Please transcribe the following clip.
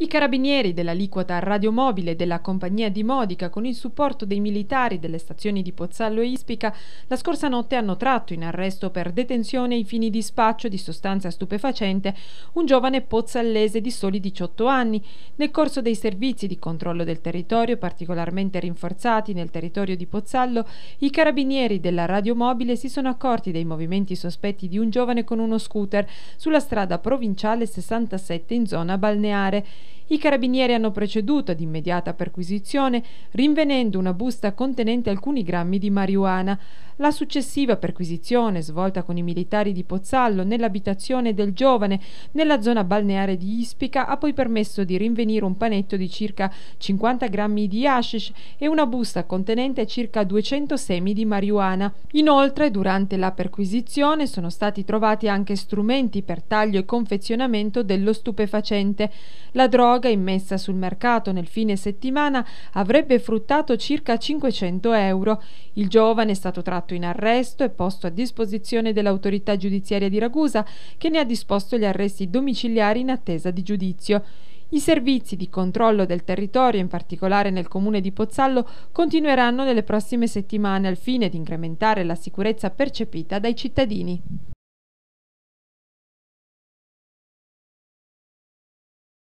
I carabinieri dell'aliquota radiomobile della compagnia di Modica, con il supporto dei militari delle stazioni di Pozzallo e Ispica, la scorsa notte hanno tratto in arresto per detenzione ai fini di spaccio di sostanza stupefacente un giovane pozzallese di soli 18 anni. Nel corso dei servizi di controllo del territorio, particolarmente rinforzati nel territorio di Pozzallo, i carabinieri della radiomobile si sono accorti dei movimenti sospetti di un giovane con uno scooter sulla strada provinciale 67 in zona balneare i carabinieri hanno preceduto ad immediata perquisizione, rinvenendo una busta contenente alcuni grammi di marijuana. La successiva perquisizione, svolta con i militari di Pozzallo nell'abitazione del giovane nella zona balneare di Ispica, ha poi permesso di rinvenire un panetto di circa 50 grammi di hashish e una busta contenente circa 200 semi di marijuana. Inoltre, durante la perquisizione sono stati trovati anche strumenti per taglio e confezionamento dello stupefacente. La droga immessa sul mercato nel fine settimana avrebbe fruttato circa 500 euro. Il giovane è stato tratto in arresto e posto a disposizione dell'autorità giudiziaria di Ragusa che ne ha disposto gli arresti domiciliari in attesa di giudizio. I servizi di controllo del territorio, in particolare nel comune di Pozzallo, continueranno nelle prossime settimane al fine di incrementare la sicurezza percepita dai cittadini.